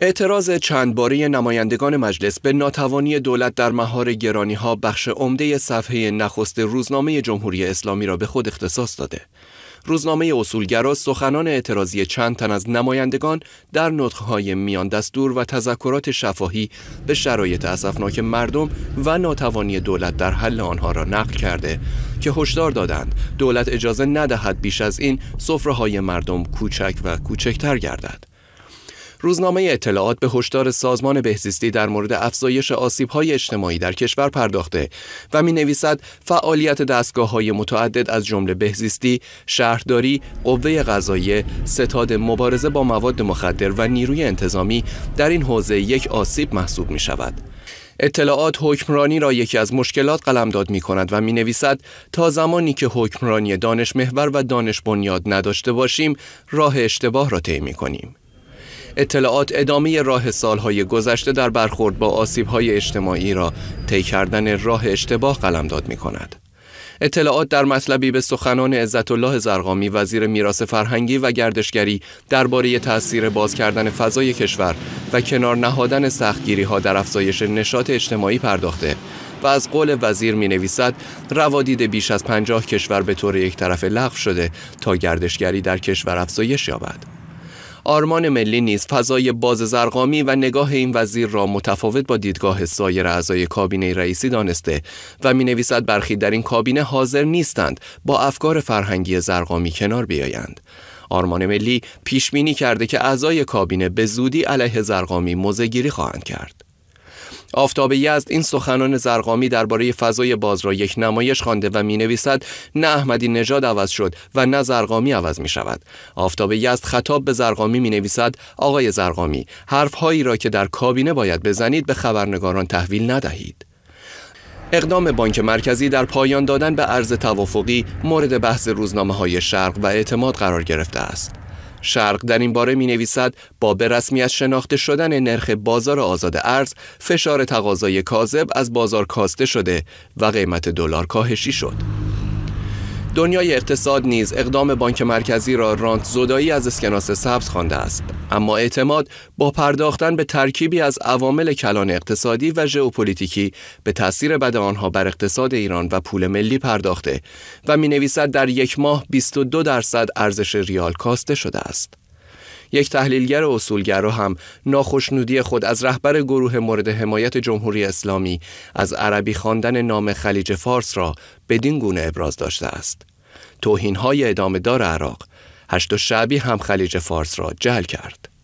اعتراض چندباره نمایندگان مجلس به ناتوانی دولت در مهار گرانی ها بخش عمده صفحه نخست روزنامه جمهوری اسلامی را به خود اختصاص داده. روزنامه اصولگرا سخنان اعتراضی چند تن از نمایندگان در نطقهای میان دستور و تذکرات شفاهی به شرایط اسفناک مردم و ناتوانی دولت در حل آنها را نقل کرده که هشدار دادند دولت اجازه ندهد بیش از این سفره مردم کوچک و کوچکتر گردد. روزنامه اطلاعات به هشدار سازمان بهزیستی در مورد افزایش های اجتماعی در کشور پرداخته و می نویسد فعالیت های متعدد از جمله بهزیستی، شهرداری، قوه غذایی، ستاد مبارزه با مواد مخدر و نیروی انتظامی در این حوزه یک آسیب محسوب می شود. اطلاعات حکمرانی را یکی از مشکلات قلمداد می کند و می نویسد تا زمانی که حکمرانی دانش محور و دانش بنیاد نداشته باشیم راه اشتباه را طی می کنیم. اطلاعات ادامه راه سالهای گذشته در برخورد با آسیبهای اجتماعی را طی کردن راه اشتباه قلمداد می کند. اطلاعات در مطلبی به سخنان عزت الله زرقامی وزیر میراث فرهنگی و گردشگری درباره تاثیر باز کردن فضای کشور و کنار نهادن سختگیری ها در افزایش نشاط اجتماعی پرداخته و از قول وزیر می نویسد روادید بیش از پنجاه کشور به طور یک طرف لغو شده تا گردشگری در کشور افزایش یابد. آرمان ملی نیز فضای باز زرقامی و نگاه این وزیر را متفاوت با دیدگاه سایر اعضای کابینه رئیسی دانسته و می نویسد برخی در این کابینه حاضر نیستند با افکار فرهنگی زرقامی کنار بیایند. آرمان ملی پیش بینی کرده که اعضای کابینه به زودی علیه زرقامی موزگیری خواهند کرد. آفتاب یزد این سخنان زرقامی درباره فضای باز را یک نمایش خوانده و می نویسد نه احمدی نژاد عوض شد و نه زرقامی عوض می شود آفتاب یزد خطاب به زرقامی می نویسد آقای زرقامی حرف هایی را که در کابینه باید بزنید به خبرنگاران تحویل ندهید اقدام بانک مرکزی در پایان دادن به ارز توافقی مورد بحث روزنامه های شرق و اعتماد قرار گرفته است. شرق در این باره می نویسد با به رسمیت شناخته شدن نرخ بازار آزاد ارز فشار تقاضای کاذب از بازار کاسته شده و قیمت دلار کاهشی شد. دنیای اقتصاد نیز اقدام بانک مرکزی را رانت زودایی از اسکناس سبز خوانده است اما اعتماد با پرداختن به ترکیبی از عوامل کلان اقتصادی و ژئوپلیتیکی به تاثیر بد آنها بر اقتصاد ایران و پول ملی پرداخته و می نویسد در یک ماه 22 درصد ارزش ریال کاسته شده است یک تحلیلگر اصولگرا هم ناخشنودی خود از رهبر گروه مورد حمایت جمهوری اسلامی از عربی خواندن نام خلیج فارس را بدین گونه ابراز داشته است توهین های ادامه دار عراق هشت و شعبی هم خلیج فارس را جل کرد